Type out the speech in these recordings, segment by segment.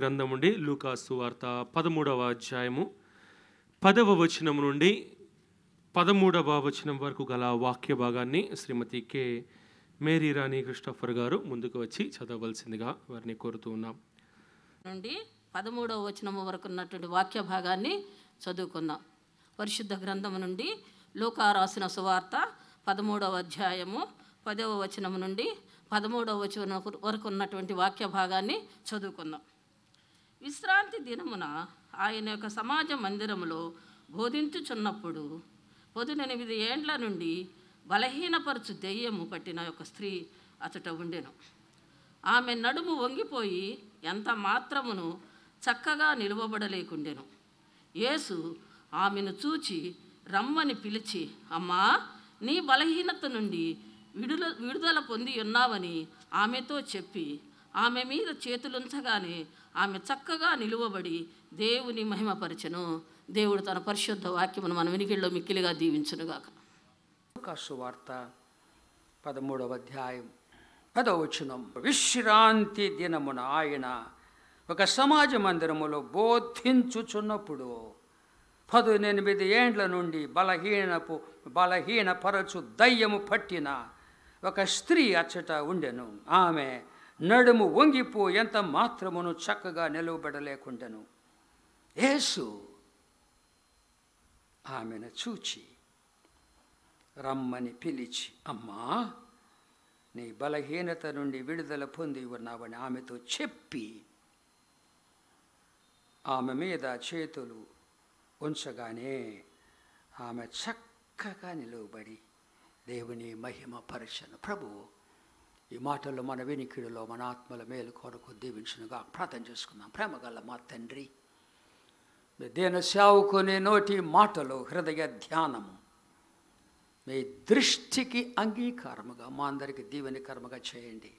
గ్రంథం నుండి లూకాసు వార్త పదమూడవ అధ్యాయము పదవ వచనం నుండి పదమూడవ వచనం వరకు గల వాక్య భాగాన్ని Shrimati K Mary Rani Christopher గారు ముందుకు వచ్చి చదవలసిందిగా వారిని కోరుతూ ఉన్నాం నుండి పదమూడవ వచనము వరకు ఉన్నటువంటి వాక్య భాగాన్ని చదువుకుందాం పరిశుద్ధ గ్రంథం నుండి లూకా రాసిన సువార్త పదమూడవ అధ్యాయము పదవ వచనం నుండి పదమూడవ వచనం వరకు ఉన్నటువంటి వాక్య భాగాన్ని చదువుకుందాం విశ్రాంతి దినమున ఆయన యొక్క సమాజ మందిరములో బోధించుచున్నప్పుడు పొదునెనిమిది ఏండ్ల నుండి బలహీనపరచు దెయ్యము పట్టిన ఒక స్త్రీ అతట ఉండెను ఆమె నడుము వంగిపోయి ఎంత మాత్రమును చక్కగా నిలువబడలేకుండెను యేసు ఆమెను చూచి రమ్మని పిలిచి అమ్మా నీ బలహీనత నుండి విడుల విడుదల పొంది ఉన్నావని ఆమెతో చెప్పి ఆమె మీద చేతులుంచగానే ఆమె చక్కగా నిలువబడి దేవుని మహిమపరచను దేవుడు తన పరిశుద్ధ వాక్యమును మన వినికిడిలో మిక్కిలిగా దీవించునుగాక సువార్త పదమూడవ అధ్యాయం పదవచనం విశ్రాంతి దినమున ఆయన ఒక సమాజ మందిరములో బోధించుచున్నప్పుడు పదునెనిమిది ఏండ్ల నుండి బలహీనపు బలహీనపరచు దయ్యము పట్టిన ఒక స్త్రీ అచ్చట ఉండెను ఆమె నడుము వంగిపో ఎంత మాత్రమును చక్కగా నిలవబడలేకుండాను యేసు ఆమెను చూచి రమ్మని పిలిచి అమ్మా నీ బలహీనత నుండి విడుదల పొంది ఉన్నావని ఆమెతో చెప్పి ఆమె మీద చేతులు ఉంచగానే ఆమె చక్కగా నిలువబడి దేవుని మహిమ పరచను ప్రభువు ఈ మాటల్లో మన వినికిడిలో మన ఆత్మల మేలు కొరకు దీవించునుగా ప్రార్థన చేసుకుందాం ప్రేమగల మా తండ్రి దేన సావుకునే నోటి మాటలు హృదయ ధ్యానము మీ దృష్టికి అంగీకారముగా మా అందరికి దీవెనికరముగా చేయండి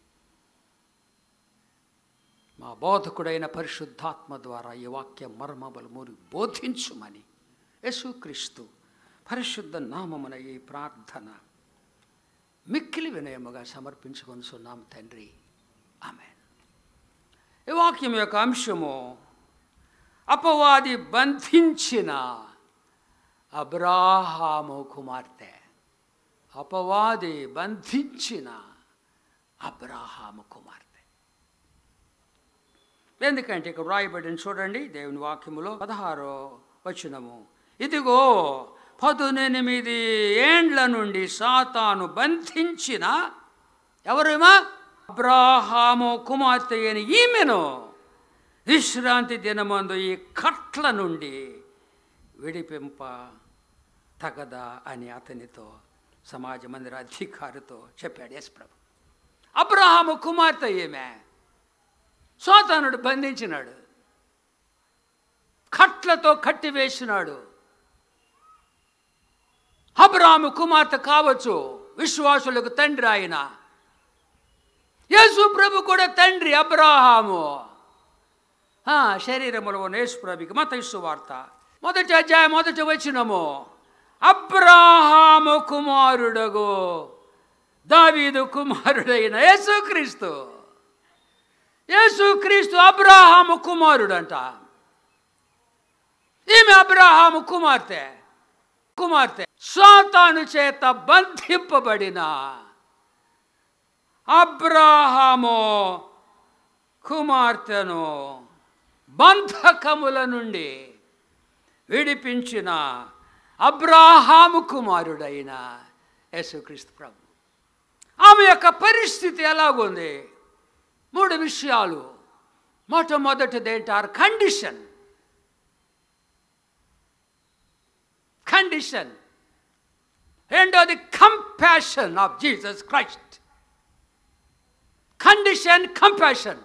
మా బోధకుడైన పరిశుద్ధాత్మ ద్వారా ఈ వాక్య మర్మములు మూరి బోధించుమని యేసుక్రీస్తు పరిశుద్ధ నామమున ఈ ప్రార్థన వినయముగా సమర్పించుకొనిచున్నాం తండ్రి ఆమె ఈ వాక్యం యొక్క అంశము అపవాది బంధించిన అబ్రాహాము కుమార్తె అపవాది బంధించిన అబ్రాహాము కుమార్తె ఎందుకంటే ఇక్కడ రాయబడిన చూడండి దేవుని వాక్యములో పదహారో వచనము ఇదిగో పదునెనిమిది ఏండ్ల నుండి సాతాను బంధించిన ఎవరేమా అబ్రాహాము కుమార్తె అయిన ఈమెను విశ్రాంతి దినమందు ఈ కట్ల నుండి విడిపింప తగదా అని అతనితో సమాజ మందిర అధికారితో చెప్పాడు ఎస్ ప్రభు అబ్రహాము కుమార్తె ఈమె సోతానుడు బంధించినాడు కట్లతో కట్టివేసినాడు అబ్రాము కుమార్తె కావచ్చు విశ్వాసులకు తండ్రి ఆయన యేసు ప్రభు కూడా తండ్రి అబ్రాహాము శరీరములో ఉన్న యేసు ప్రభుకి మత వార్త మొదటి అధ్యాయం మొదటి వచ్చినము అబ్రాహాము కుమారుడగు దావీదు కుమారుడైన యేసుక్రీస్తు యేసుక్రీస్తు అబ్రాహాము కుమారుడంట ఈమె అబ్రాహాము కుమార్తె కుమార్తె సాతాను చేత బంధింపబడిన అబ్రాహము కుమార్తెను బంధకముల నుండి విడిపించిన అబ్రాహాము కుమారుడైన యేసుక్రీస్తు ప్రభు ఆమె యొక్క పరిస్థితి ఎలాగుంది మూడు విషయాలు మొట్టమొదటిది ఏంటారు condition condition into the compassion of Jesus Christ. Condition, compassion.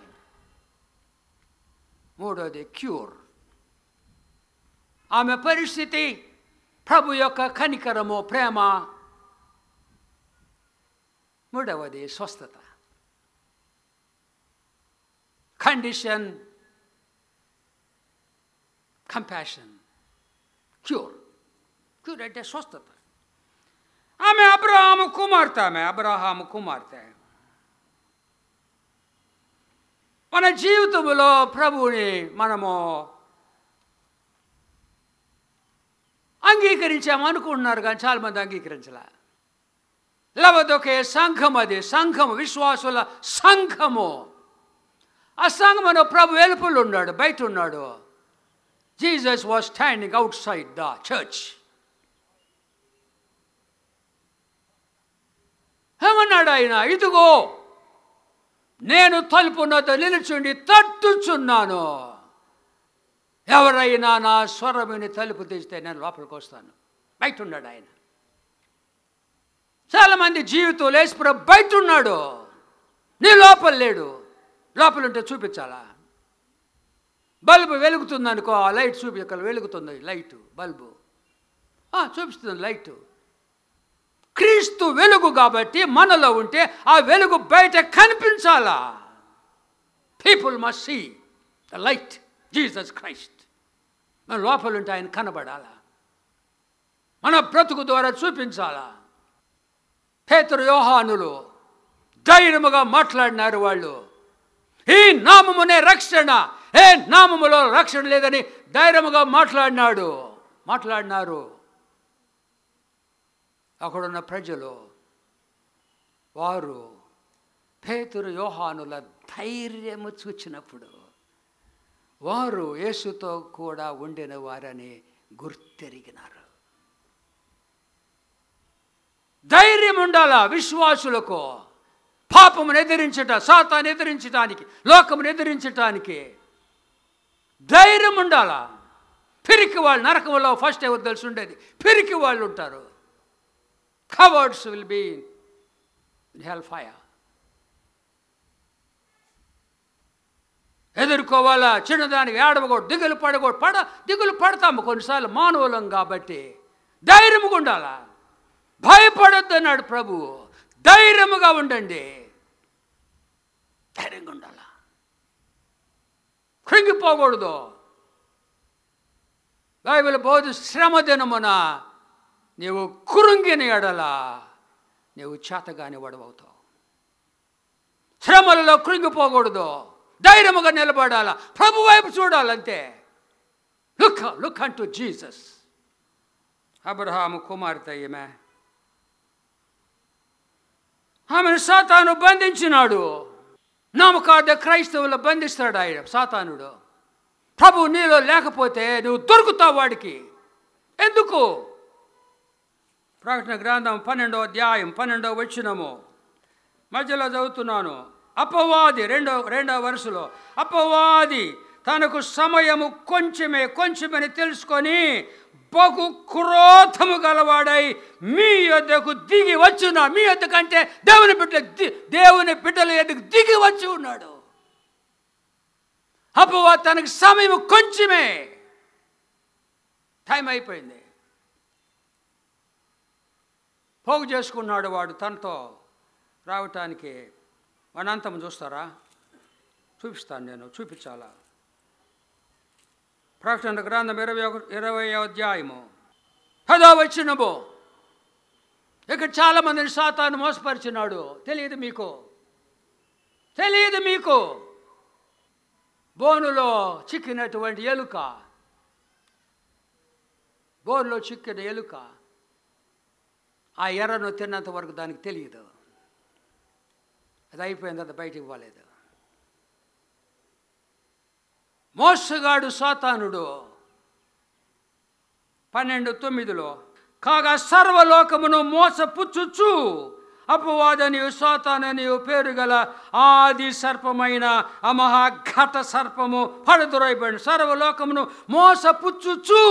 What are the cure? I'm a parishiti, Prabhu Yoka Kanikaramo Prema. Mudavadi Swastata. Condition, compassion, cure. Cure at the Swastata. ఆమె అబ్రహాము కుమార్తె ఆమె అబ్రహాము కుమార్తె మన జీవితంలో ప్రభువుని మనము అంగీకరించాము అనుకుంటున్నారు కానీ చాలామంది అంగీకరించలే లేకపోతే ఒకే సంఘం అది సంఘము విశ్వాసుల సంఘము ఆ సంఘములో ప్రభు వెలుపులు ఉన్నాడు బయట ఉన్నాడు Jesus was standing outside the church ఏమన్నాడు ఆయన ఇదిగో నేను తలుపునత నిలుచుండి తట్టుచున్నాను ఎవరైనా నా స్వరమిని తలుపు తీస్తే నేను లోపలికి వస్తాను బయట ఉన్నాడు ఆయన చాలామంది జీవితం లేచిపుర బయట ఉన్నాడు నీ లోపల లేడు లోపలుంటే చూపించాలా బల్బు వెలుగుతుంది అనుకో ఆ లైట్ చూపి వెలుగుతుంది లైటు బల్బు చూపిస్తుంది లైటు క్రీస్తు వెలుగు కాబట్టి మనలో ఉంటే ఆ వెలుగు బయట కనిపించాలా people must see the light Jesus Christ మన లోపల ఉంటే ఆయన కనబడాలా మన బ్రతుకు ద్వారా చూపించాలా పేతురు యోహానులు ధైర్యముగా మాట్లాడినారు వాళ్ళు ఈ నామమునే రక్షణ ఏ నామములో రక్షణ లేదని ధైర్యముగా మాట్లాడినాడు మాట్లాడినారు అక్కడున్న ప్రజలు వారు పేతురు యోహానుల ధైర్యము చూచినప్పుడు వారు యేసుతో కూడా ఉండిన వారని గుర్తెరిగినారు ధైర్యం ఉండాల విశ్వాసులకు పాపమును ఎదిరించట సాతాన్ని ఎదిరించడానికి లోకమును ఎదిరించటానికి ధైర్యం ఉండాల పిరికి వాళ్ళు నరకంలో ఫస్ట్ ఎవరు తెలిసి ఉండేది పిరికి వాళ్ళు ఉంటారు cowards will be in hellfire. ఎదుర్కోవాలా చిన్నదానికి ఏడవకూడదు దిగులు పడకూడదు పడ దిగులు పడతాము కొన్నిసార్లు మానవులం కాబట్టి ధైర్యంగా ఉండాలా భయపడద్దు అన్నాడు ప్రభువు ధైర్యముగా ఉండండి ధైర్యంగా ఉండాలా కృంగిపోకూడదు బైబిల్ బోధి శ్రమ దినమున నీవు కురుంగిన ఎడల నీవు చేతగాని వడవవుతావు శ్రమలలో కృంగిపోకూడదు ధైర్యముగా నిలబడాల ప్రభు వైపు చూడాలంతే లుక్ లుక్ అంటూ జీసస్ అబ్రహాము కుమార్తె ఈమె ఆమెను సాతాను బంధించినాడు నామకార్థ క్రైస్తవులు బంధిస్తాడు ఆయన సాతానుడు ప్రభు నీలో లేకపోతే నువ్వు దొరుకుతావు వాడికి ఎందుకు ప్రకటన గ్రంథం పన్నెండో అధ్యాయం పన్నెండో వచ్చినము మధ్యలో చదువుతున్నాను అపవాది రెండో రెండవ వరుసలో అపవాది తనకు సమయము కొంచెమే కొంచెమని తెలుసుకొని బహు క్రోధము గలవాడై మీ యొద్దకు దిగి వచ్చున్నా మీ యొద్ద కంటే దేవుని బిడ్డ దేవుని బిడ్డల ఎద్దుకు దిగి వచ్చి ఉన్నాడు అపవాది తనకు సమయం కొంచెమే టైం అయిపోయింది పోగు చేసుకున్నాడు వాడు తనతో రావటానికి అనంతం చూస్తారా చూపిస్తాను నేను చూపించాలా ప్రకటన గ్రంథం ఇరవై ఒక ఇరవై అధ్యాయము పదో వచ్చినము ఇక్కడ చాలామందిని సాతాను మోసపరిచినాడు తెలియదు మీకు తెలియదు మీకు బోనులో చిక్కినటువంటి ఎలుక బోనులో చిక్కిన ఎలుక ఆ ఎర్రను తిన్నంత వరకు దానికి తెలియదు అది అయిపోయిన తర్వాత బయటికి పోలేదు మోసగాడు సాతానుడు పన్నెండు తొమ్మిదిలో కాగా సర్వలోకమును మోసపుచ్చుచ్చు అపవాదని సాతానని పేరు గల ఆది సర్పమైన అమహాఘట సర్పము పడదురైపోయింది సర్వలోకమును మోసపుచ్చుచ్చు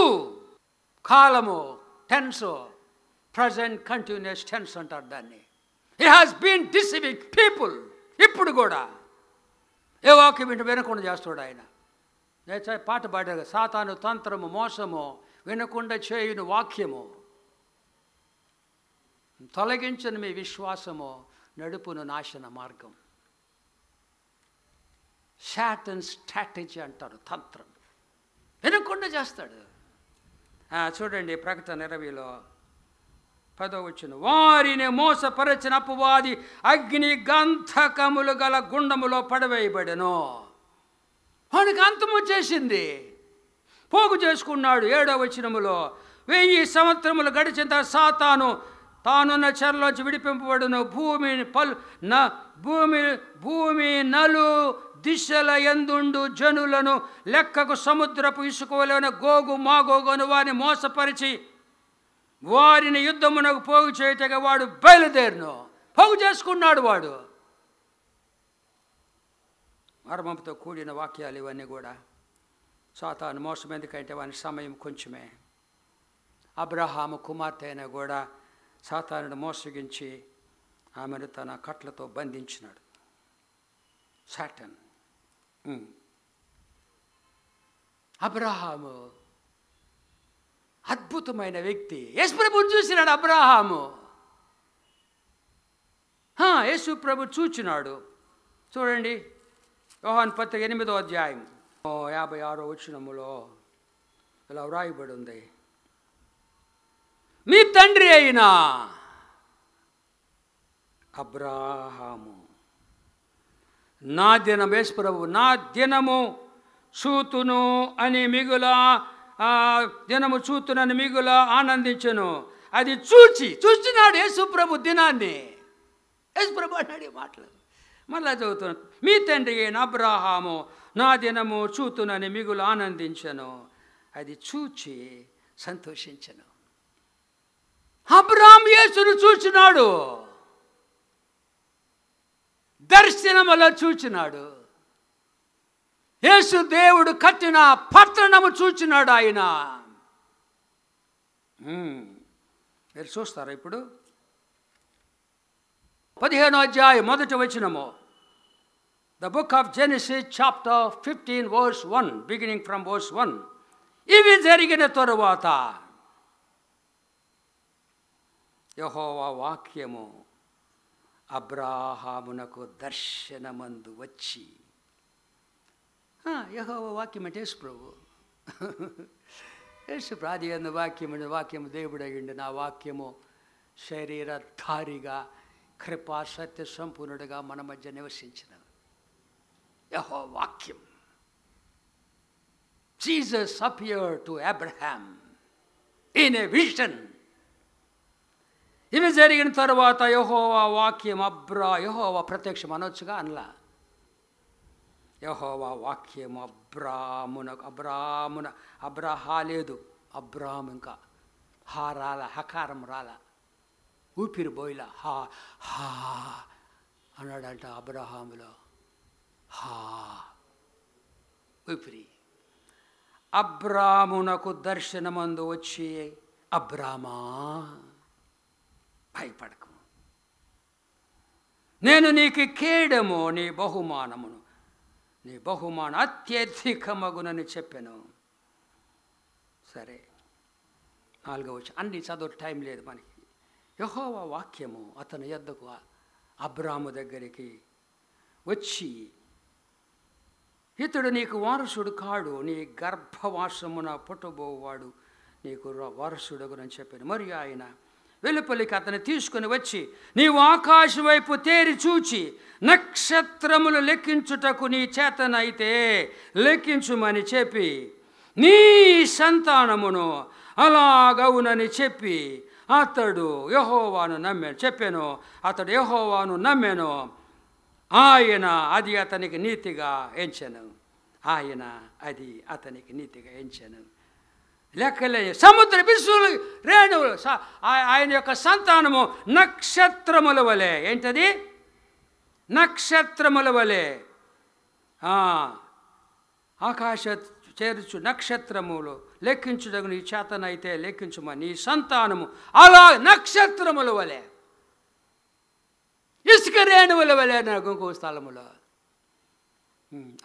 కాలము టెన్సో ప్రజెంట్ కంటిన్యూస్ టెన్స్ అంటారు దాన్ని ఈ హాజ్ బీన్ డిసివిక్ పీపుల్ ఇప్పుడు కూడా ఏ వాక్యం వినకుండా చేస్తాడు ఆయన నేను పాట పాడారు సాతాను తంత్రము మోసము వినకుండా చేయును వాక్యము తొలగించని మీ విశ్వాసము నడుపును నాశన మార్గం శాటన్ స్ట్రాటజీ అంటారు తంత్రం వినకుండా చేస్తాడు చూడండి ప్రకటన ఇరవైలో పదవచ్చిన వారిని మోసపరచిన అపవాది అగ్ని గంధకములు గల గుండములో పడవేయబడను వానికి అంతము వచ్చేసింది పోగు చేసుకున్నాడు ఏడవ వచనములో వెయ్యి సంవత్సరములు గడిచిన సాతాను తానున్న చెరలోంచి విడిపింపబడును భూమి పలు న భూమి భూమి నలు దిశల ఎందుండు జనులను లెక్కకు సముద్రపు ఇసుకోలేని గోగు మాగోగును వారిని మోసపరిచి వారిని యుద్ధమునకు పోగు చేయటగా వాడు బయలుదేరును పోగు చేసుకున్నాడు వాడు మర్మంతో కూడిన వాక్యాలు ఇవన్నీ కూడా సాతాను మోసం ఎందుకంటే వాని సమయం కొంచెమే అబ్రహాము కుమార్తె అయినా కూడా సాతానుడు మోసగించి ఆమెను తన కట్లతో బంధించినాడు సాటన్ అబ్రహాము అద్భుతమైన వ్యక్తి యశ్వరభుని చూసినాడు అబ్రాహాము యేసు ప్రభు చూచినాడు చూడండి యోహాన్ పత్రిక ఎనిమిదో అధ్యాయం ఓ యాభై ఆరో వచ్చినములో ఇలా వ్రాయిబడి ఉంది మీ తండ్రి అయినా అబ్రాహాము నా దినం దినమేశ్వరవు నా దినము చూతును అని మిగుల దినము చూతునని మిగులో ఆనందించను అది చూచి చూచినాడు యేసుప్రభు దినాన్ని యేసుప్రభు అన్నాడు మాటలు మళ్ళా చదువుతున్నాను మీ తండ్రి అయిన అబ్రాహాము నా దినము చూతునని మిగులు ఆనందించను అది చూచి సంతోషించను అబ్రాహం యేసును చూచినాడు దర్శనములో చూచినాడు యేసు దేవుడు కట్టిన పట్టణము చూచినాడు ఆయన మీరు చూస్తారా ఇప్పుడు పదిహేనో అధ్యాయం మొదటి వచ్చినము the book of Genesis chapter fifteen verse one beginning from verse one ఇవి జరిగిన తరువాత యహోవా వాక్యము అబ్రాహామునకు దర్శనమందు వచ్చి ആ യഹോവ വാക്യമറ്റേ യേശുപ്രഭു യേശുപ്രാതി എന്ന വാക്യമുണ്ട് വാക്യം ദൈവടെയുണ്ട് ആ വാക്യമോ శరీరధారిగా కృపా సత్య సంపూర్ణుడిగా మన మధ్య నివసించినది యహో వాక్యం Jesus appear to Abraham in a vision ఇవి జరిగిన తర్వాత యహోవా వాక్యం అబ్రా యహోవా ప్రత్యక్షం అనొచ్చుగా అనలా యహోవా వాక్యము అబ్రామున అబ్రామున అబ్రాహా లేదు అబ్రాము ఇంకా హా రాల హకారం రాల ఊపిరి బోయిల హా హా అన్నాడంట అబ్రహాములో హా ఊపిరి అబ్రామునకు దర్శనమందు వచ్చి అబ్రామా భయపడకము నేను నీకు కేడము నీ బహుమానమును నీ బహుమాన మగునని చెప్పాను సరే నాలుగవ అన్ని చదువు టైం లేదు మనకి యహోవా వాక్యము అతని ఎద్దకు అబ్రాము దగ్గరికి వచ్చి ఇతడు నీకు వారసుడు కాడు నీ గర్భవాసమున పుట్టబోవాడు నీకు అని చెప్పాను మరియు ఆయన వెలుపలికి అతను తీసుకుని వచ్చి నీవు ఆకాశం వైపు తేరి చూచి నక్షత్రములు లెక్కించుటకు నీ చేతనైతే లెక్కించుమని చెప్పి నీ సంతానమును అలాగవునని చెప్పి అతడు యహోవాను నమ్మాను చెప్పాను అతడు యహోవాను నమ్మాను ఆయన అది అతనికి నీతిగా ఎంచాను ఆయన అది అతనికి నీతిగా ఎంచాను లెక్కలే సముద్ర బిస్సులు రేణువులు ఆయన యొక్క సంతానము నక్షత్రముల వలె ఏంటది నక్షత్రముల వలె ఆకాశ చేర్చు నక్షత్రములు లెక్కించుటకు నీ చేతనైతే లెక్కించుమ నీ సంతానము అలా నక్షత్రముల వలె ఇసుక రేణువుల వలె గుంకు స్థలములో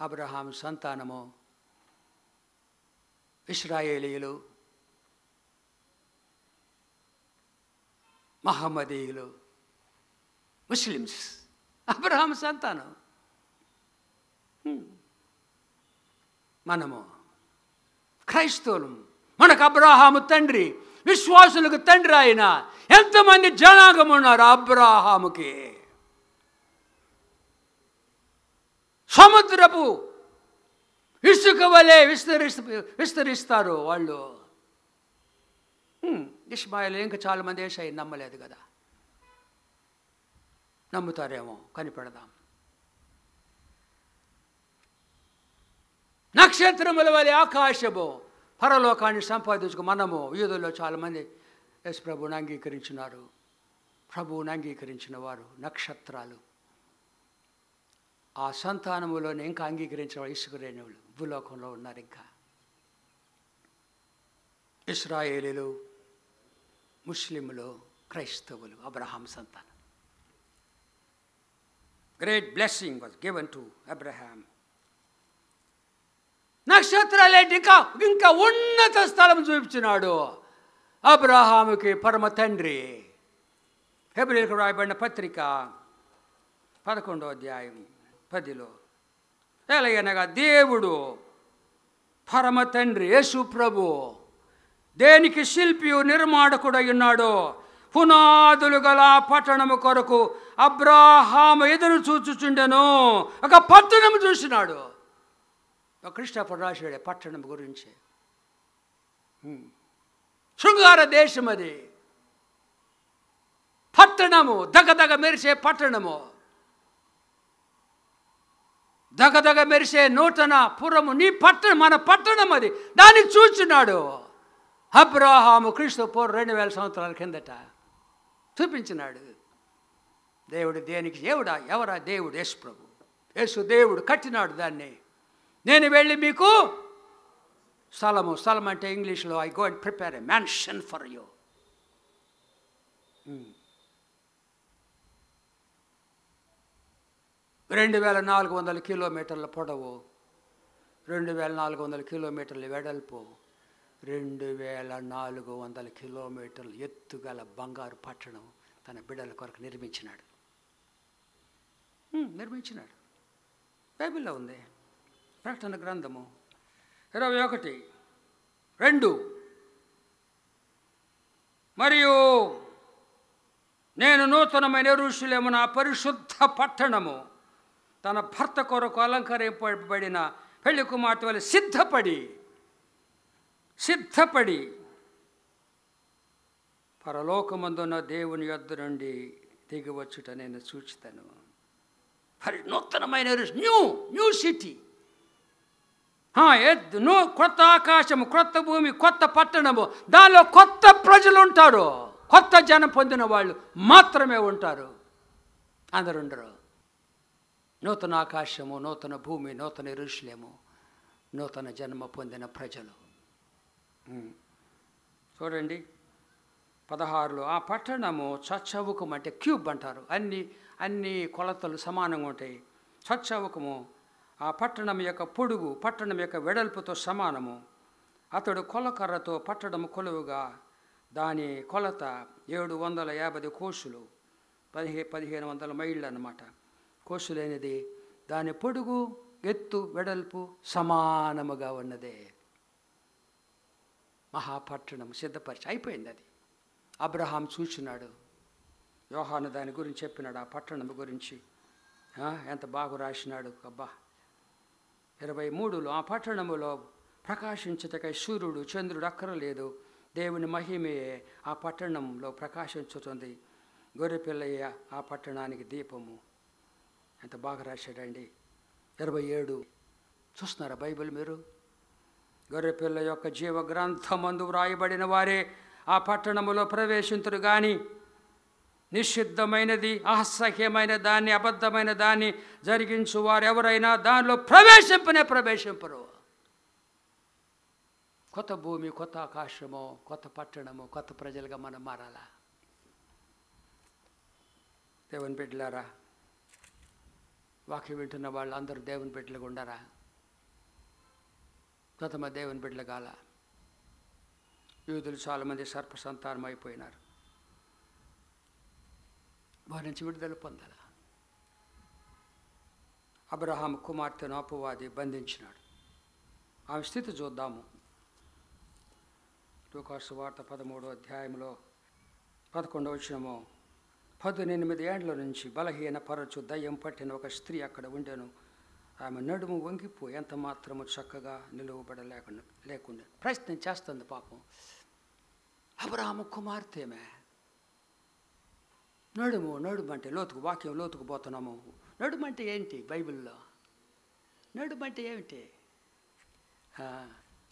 అబ్రహాం సంతానము ఇస్రాయేలీలు మహమ్మదీయులు ముస్లిమ్స్ అబ్రహాం సంతానం మనము క్రైస్తవులు మనకు అబ్రాహాము తండ్రి విశ్వాసులకు తండ్రి ఆయన ఎంతమంది జనాగం ఉన్నారు అబ్రాహాముకి సముద్రపు ఇసుక వలె విస్తరిస్ విస్తరిస్తారు వాళ్ళు ఇస్మాయిల్ ఇంకా చాలామంది ఏసై నమ్మలేదు కదా నమ్ముతారేమో కనిపెడదాం నక్షత్రముల వలె ఆకాశము పరలోకాన్ని సంపాదించుకు మనము యూదుల్లో చాలామంది ఎస్ ప్రభువుని అంగీకరించినారు ప్రభువుని అంగీకరించిన వారు నక్షత్రాలు ఆ సంతానములోనే ఇంకా అంగీకరించిన వారు రేణువులు విల్లకొనల నరిక ఇశ్రాయేలులు ముస్లిములు క్రైస్తవులు అబ్రహాము సంతాన great blessing was given to Abraham నక్షత్రాల లి డికా గింకా ఉన్నత స్థలాన్ని చూపించినాడు అబ్రహాముకి పరమ తండ్రి హెబ్రీ గ్రైబర్న పత్రిక 11వ అధ్యాయం 10 ఎలాగనగా దేవుడు పరమ తండ్రి యేసు ప్రభు దేనికి శిల్పియు నిర్మాణకుడై ఉన్నాడో పునాదులు గల పట్టణము కొరకు అబ్రాహాము ఎదురు చూచుచుండెను ఒక పట్టణము చూసినాడు కృష్ణపడు రాశాడు పట్టణం గురించి శృంగార దేశం అది పట్టణము దగ్గ మెరిసే పట్టణము దగదగ మెరిసే నూతన పురము నీ పట్టణం మన పట్టణం అది దాన్ని చూచున్నాడు అబ్రాహాము క్రీస్తు పూర్వ రెండు వేల సంవత్సరాల కిందట చూపించినాడు దేవుడు దేనికి దేవుడా ఎవరా దేవుడు యేసు ప్రభు యేసు దేవుడు కట్టినాడు దాన్ని నేను వెళ్ళి మీకు స్థలము స్థలం అంటే ఇంగ్లీష్లో I go and prepare a mansion for you రెండు వేల నాలుగు వందల కిలోమీటర్ల పొడవు రెండు వేల నాలుగు వందల కిలోమీటర్ల వెడల్పు రెండు వేల నాలుగు వందల కిలోమీటర్లు ఎత్తుగల బంగారు పట్టణం తన బిడ్డల కొరకు నిర్మించినాడు నిర్మించినాడు బైబిల్లో ఉంది ప్రకటన గ్రంథము ఇరవై ఒకటి రెండు మరియు నేను నూతనమైన ఋషులేము నా పరిశుద్ధ పట్టణము తన భర్త కొరకు అలంకరింపబడిన పెళ్లి కుమార్తె వల్ల సిద్ధపడి సిద్ధపడి పరలోకమందున్న దేవుని యొద్ద నుండి దిగివచ్చుట నేను చూచితను మరి నూతనమైన న్యూ న్యూ సిటీ నూ కొత్త ఆకాశము కొత్త భూమి కొత్త పట్టణము దానిలో కొత్త ప్రజలు ఉంటారు కొత్త జనం పొందిన వాళ్ళు మాత్రమే ఉంటారు అందరు ఉండరు నూతన ఆకాశము నూతన భూమి నూతన ఋషులేము నూతన జన్మ పొందిన ప్రజలు చూడండి పదహారులో ఆ పట్టణము స్వచ్ఛవకం అంటే క్యూబ్ అంటారు అన్ని అన్ని కొలతలు సమానంగా ఉంటాయి స్వచ్ఛవకము ఆ పట్టణం యొక్క పొడుగు పట్టణం యొక్క వెడల్పుతో సమానము అతడు కొలకర్రతో పట్టడం కొలువుగా దాని కొలత ఏడు వందల యాభై కోసులు పదిహే పదిహేను వందల మైళ్ళు అన్నమాట కోసులైనది దాని పొడుగు ఎత్తు వెడల్పు సమానముగా ఉన్నదే మహాపట్టణం సిద్ధపరిచి అయిపోయింది అది అబ్రహాం చూసినాడు యోహాను దాని గురించి చెప్పినాడు ఆ పట్టణం గురించి ఎంత బాగు రాసినాడు అబ్బా ఇరవై మూడులో ఆ పట్టణములో ప్రకాశించటకై సూర్యుడు చంద్రుడు అక్కరలేదు దేవుని మహిమయే ఆ పట్టణంలో ప్రకాశించుతుంది గొర్రెపిల్లయ్య ఆ పట్టణానికి దీపము ఎంత బాగా రాశాడండి ఇరవై ఏడు చూస్తున్నారా బైబిల్ మీరు గొర్రెపిల్ల యొక్క జీవ గ్రంథమందు వ్రాయబడిన వారే ఆ పట్టణములో ప్రవేశింతురు కానీ నిషిద్ధమైనది అసహ్యమైన దాన్ని అబద్ధమైన దాన్ని జరిగించు వారు ఎవరైనా దానిలో ప్రవేశింపనే ప్రవేశింపరు కొత్త భూమి కొత్త ఆకాశము కొత్త పట్టణము కొత్త ప్రజలుగా మనం మారాలా దేవన్ బిడ్డలారా వాక్యం వింటున్న వాళ్ళు అందరూ దేవుని బిడ్డలకు ఉండరా ప్రథమ దేవుని బిడ్డలు కాల యూదులు చాలామంది సర్పసంతానం అయిపోయినారు వారి నుంచి విడుదల పొందాల అబ్రహాం కుమార్తెను అపవాది బంధించినాడు ఆమె స్థితి చూద్దాము లూకాసు వార్త పదమూడో అధ్యాయంలో పదకొండవ వచ్చినమో పద్దెనిమిది ఏండ్ల నుంచి బలహీన పరచు దయ్యం పట్టిన ఒక స్త్రీ అక్కడ ఉండెను ఆమె నడుము వంగిపో ఎంత మాత్రము చక్కగా నిలువబడలేక లేకుండా ప్రయత్నం చేస్తుంది పాపం అబ్రాహ్మ కుమార్తెమే నడుము నడుము అంటే లోతుకు వాక్యం లోతుకు పోతున్నాము నడుము అంటే ఏంటి బైబిల్లో నడుము అంటే ఏమిటి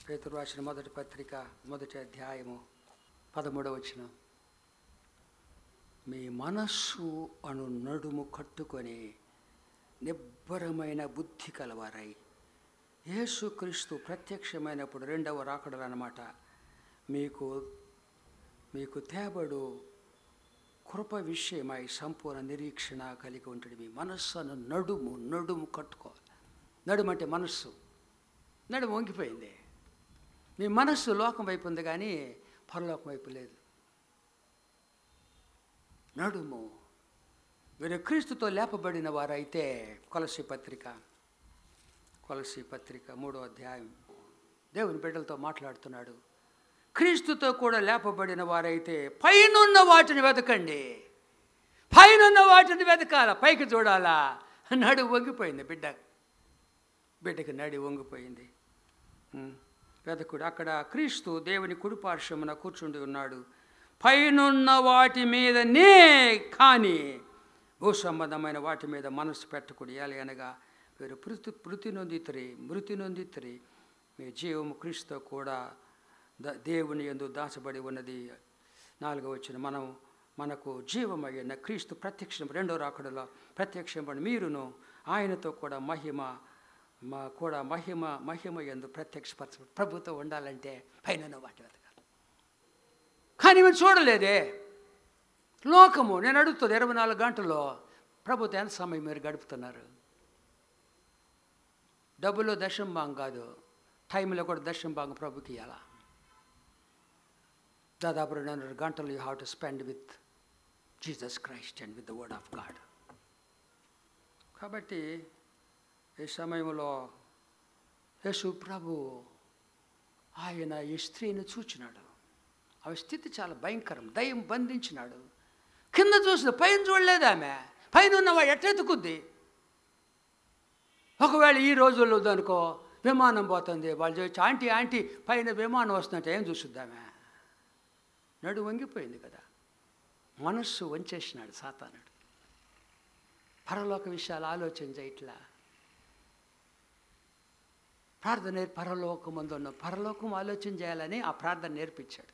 పేతురు రాసిన మొదటి పత్రిక మొదటి అధ్యాయము పదమూడవ వచ్చినాం మీ మనస్సు అను నడుము కట్టుకొని నిబ్బరమైన బుద్ధి కలవారై యేసుక్రీస్తు ప్రత్యక్షమైనప్పుడు రెండవ రాకడలు అనమాట మీకు మీకు తేబడు కృప విషయమై సంపూర్ణ నిరీక్షణ కలిగి ఉంటుంది మీ మనస్సు అను నడుము నడుము కట్టుకోవాలి నడుము అంటే మనస్సు నడుము వంగిపోయింది మీ మనస్సు లోకం వైపు ఉంది కానీ పరలోకం వైపు లేదు నడుము వీరు క్రీస్తుతో లేపబడిన వారైతే కొలసి పత్రిక కొలసి పత్రిక మూడో అధ్యాయం దేవుని బిడ్డలతో మాట్లాడుతున్నాడు క్రీస్తుతో కూడా లేపబడిన వారైతే పైనున్న వాటిని వెతకండి పైనున్న వాటిని వెతకాల పైకి చూడాలా నడు వంగిపోయింది బిడ్డ బిడ్డకి నడి వంగిపోయింది వెతకుడు అక్కడ క్రీస్తు దేవుని కుడిపార్శ్వమున కూర్చుండి ఉన్నాడు పైనున్న వాటి మీదనే కానీ భూసంబంధమైన వాటి మీద మనసు పెట్టకూడాలి అనగా మీరు పృతి పృతి నొందితరి మృతి నొందితరి మీ జీవము క్రీస్తో కూడా దేవుని ఎందు దాచబడి ఉన్నది నాలుగో వచ్చిన మనం మనకు జీవమయ్యిన క్రీస్తు ప్రత్యక్షం రెండో రాకడలో ప్రత్యక్షమని మీరును ఆయనతో కూడా మహిమ మా కూడా మహిమ మహిమ ఎందు ప్రత్యక్షపరచ ప్రభుత్వం ఉండాలంటే పైన వాటి కానీ మేము చూడలేదే లోకము నేను అడుగుతుంది ఇరవై నాలుగు గంటల్లో ప్రభుత్వం ఎంత సమయం మీరు గడుపుతున్నారు డబ్బులో దశంభాగం కాదు టైంలో కూడా దశంభాగం ప్రభుకి ఇవ్వాలా దాదాపు రెండున్నర గంటలు you have to spend with Jesus Christ and with the word of God కాబట్టి ఈ సమయంలో యేసు ప్రభు ఆయన ఈ స్త్రీని చూచినాడు ఆమె స్థితి చాలా భయంకరం దయ్యం బంధించినాడు కింద చూసింది పైన చూడలేదు ఆమె పైన ఉన్నవాడు ఎత్తుకుద్ది ఒకవేళ ఈ రోజుల్లో అనుకో విమానం పోతుంది వాళ్ళు చూసి ఆంటీ ఆంటీ పైన విమానం వస్తుందంటే ఏం చూసిద్దామే నడు వంగిపోయింది కదా మనస్సు వంచేసినాడు సాతానుడు పరలోక విషయాలు ఆలోచన చేయట్లా ప్రార్థన పరలోకం అందున్న పరలోకం ఆలోచన చేయాలని ఆ ప్రార్థన నేర్పించాడు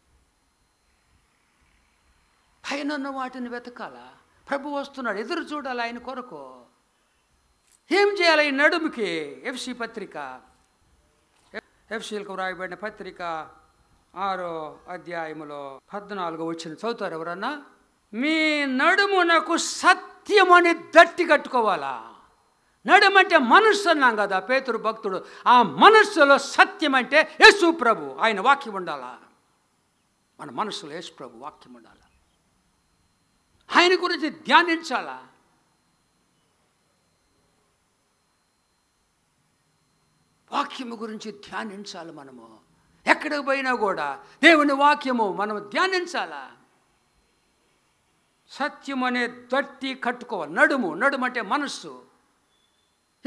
పైన వాటిని వెతకాల ప్రభు వస్తున్నాడు ఎదురు చూడాలి ఆయన కొరకు ఏం చేయాలి ఈ నడుముకి ఎఫ్సి పత్రిక ఎఫ్సీలకు వ్రాయబడిన పత్రిక ఆరో అధ్యాయములో పద్నాలుగు వచ్చిన చదువుతారు ఎవరన్నా మీ నడుమునకు సత్యం అని దట్టి కట్టుకోవాలా నడుమంటే మనస్సు అన్నాం కదా పేతురు భక్తుడు ఆ మనస్సులో సత్యం అంటే యేసు ప్రభు ఆయన వాక్యం ఉండాలా మన మనస్సులో యశు ప్రభు వాక్యం ఉండాలా ఆయన గురించి ధ్యానించాలా వాక్యము గురించి ధ్యానించాలి మనము ఎక్కడికి పోయినా కూడా దేవుని వాక్యము మనం ధ్యానించాలా సత్యం అనే దట్టి కట్టుకోవాలి నడుము నడుము అంటే మనస్సు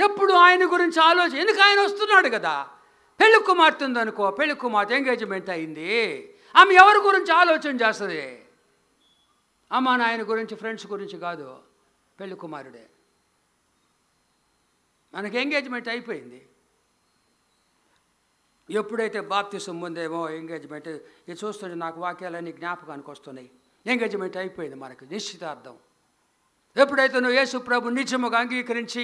ఎప్పుడు ఆయన గురించి ఆలోచన ఎందుకు ఆయన వస్తున్నాడు కదా పెళ్ళి కుమార్తె ఉందనుకో పెళ్లి కుమార్తె ఎంగేజ్మెంట్ అయింది ఆమె ఎవరి గురించి ఆలోచన చేస్తుంది అమ్మ నాయన గురించి ఫ్రెండ్స్ గురించి కాదు పెళ్లి కుమారుడే మనకి ఎంగేజ్మెంట్ అయిపోయింది ఎప్పుడైతే బాప్తిసం ముందేమో ఎంగేజ్మెంట్ ఇది చూస్తుంటే నాకు వాక్యాలన్నీ జ్ఞాపకానికి వస్తున్నాయి ఎంగేజ్మెంట్ అయిపోయింది మనకు నిశ్చితార్థం ఎప్పుడైతే నువ్వు యేసు ప్రభు నిజముగా అంగీకరించి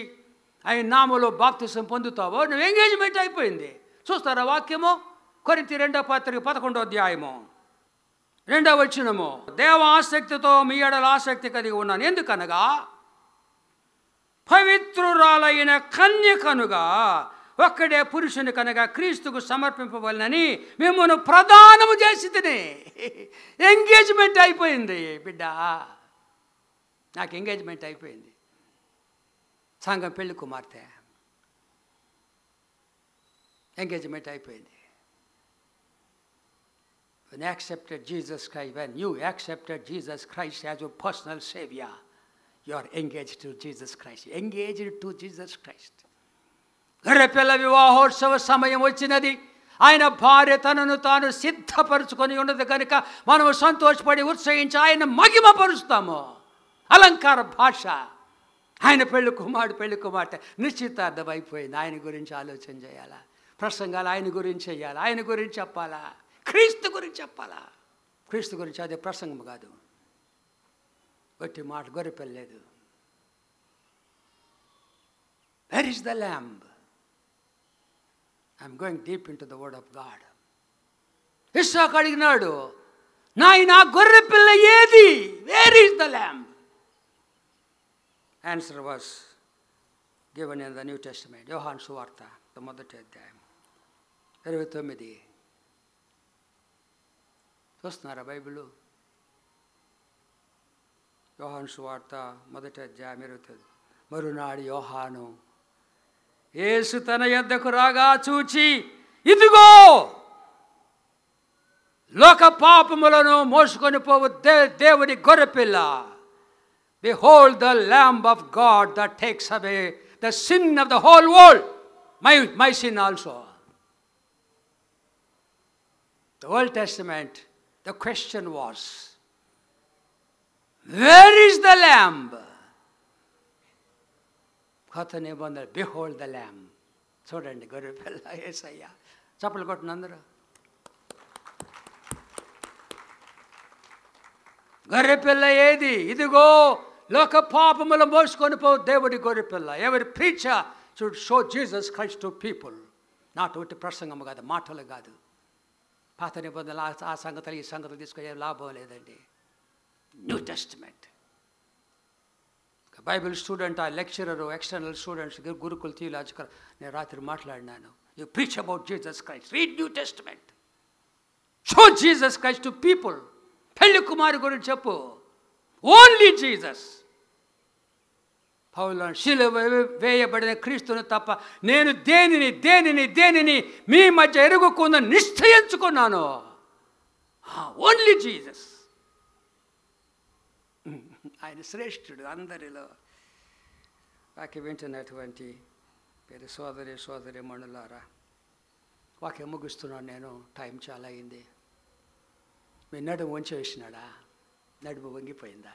ఆయన నామలో బాప్తిసం పొందుతావో నువ్వు ఎంగేజ్మెంట్ అయిపోయింది చూస్తారా వాక్యము కొరింత రెండో పాత్రకి పదకొండో అధ్యాయము రెండవ వచనము దేవ ఆసక్తితో మీ ఎడల ఆసక్తి కలిగి ఉన్నాను ఎందుకనగా పవిత్రురాలైన కన్యకనుగా ఒక్కడే పురుషుని కనుక క్రీస్తుకు సమర్పింపవలనని మిమ్మల్ని ప్రదానము చేసి ఎంగేజ్మెంట్ అయిపోయింది బిడ్డ నాకు ఎంగేజ్మెంట్ అయిపోయింది సంఘం పెళ్లి కుమార్తె ఎంగేజ్మెంట్ అయిపోయింది When you accepted Jesus Christ, when you accepted Jesus Christ as your personal Savior, you are engaged to Jesus Christ. Engaged to Jesus Christ. గర్రపిల్ల వివాహోత్సవ సమయం వచ్చినది ఆయన భార్య తనను తాను సిద్ధపరుచుకొని ఉన్నది కనుక మనము సంతోషపడి ఉత్సహించి ఆయన మహిమపరుస్తాము అలంకార భాష ఆయన పెళ్లి కుమారుడు పెళ్లి కుమార్తె నిశ్చితార్థమైపోయింది ఆయన గురించి ఆలోచన చేయాలా ప్రసంగాలు ఆయన గురించి చేయాలి ఆయన గురించి చెప్పాలా క్రీస్తు గురించి చెప్పాలా క్రీస్తు గురించి అదే ప్రసంగం కాదు వట్టి మాట గొర్రెపెళ్ళలేదు where is the lamb I'm going deep into the word of God Isaac అడిగినాడు నాయన గొర్రె పిల్ల ఏది where is the lamb answer was given in the New Testament యోహాన్ సువార్త మొదటి అధ్యాయం ఇరవై తొమ్మిది ದಸ್ತನರ ಬೈಬಲ್ ಯೋಹಾನ್ シュ ವಾತಾ ಮೊದಲ ಜಾಮಿರತೆ ಮರುನಾಡಿ ಯೋಹಾನೋ ಯೇಸು ತನಯೆದ್ದಕು ರಾಗಾ ಚೂಚಿ ಇದುಗೋ ಲೋಕ ಪಾಪಮಲನ ಮೋಶಕೊನಿ ಪೋವು ದೇವರು ಗೊರಪిల్లా behold the lamb of God that takes away the sin of the whole world my my sin also ಟೋಲ್ Testament The question was, where is the lamb? ಕಥನೆ ಬಂದರೆ ಬಿಹೋಲ್ ದ ಲ್ಯಾಮ್ చూడండి గొర్రెపిల్ల ఏసయ్య చప్పలు కొట్టిన అందరూ గొర్రెపిల్ల ఏది ఇదిగో లోక పాపములు మోసుకొని పో దేవుడి గొర్రెపిల్ల ఎవరి preacher should show Jesus Christ to people not ఒకటి ప్రసంగం కాదు మాటలు కాదు పాత నిబంధనలు ఆ సంగతులు ఈ సంగతులు తీసుకునే లాభం లేదండి న్యూ టెస్ట్మెంట్ బైబిల్ స్టూడెంట్ ఆ lecturer external students Gurukul theological నేను రాత్రి మాట్లాడినాను you preach about Jesus Christ read New Testament show Jesus Christ to people పెళ్లి కుమారి గురించి చెప్పు ఓన్లీ జీసస్ అవును శిలువ వేయబడిన క్రీస్తుని తప్ప నేను దేనిని దేనిని దేనిని మీ మధ్య ఎరుగుకున్న నిశ్చయించుకున్నాను ఓన్లీ జీజస్ ఆయన శ్రేష్ఠుడు అందరిలో వాక్యం వింటున్నటువంటి పేరు సోదరి సోదరి మణులారా వాక్యం ముగిస్తున్నాను నేను టైం చాలా అయింది మీ నడుము వంచి వేసినాడా నడుము వంగిపోయిందా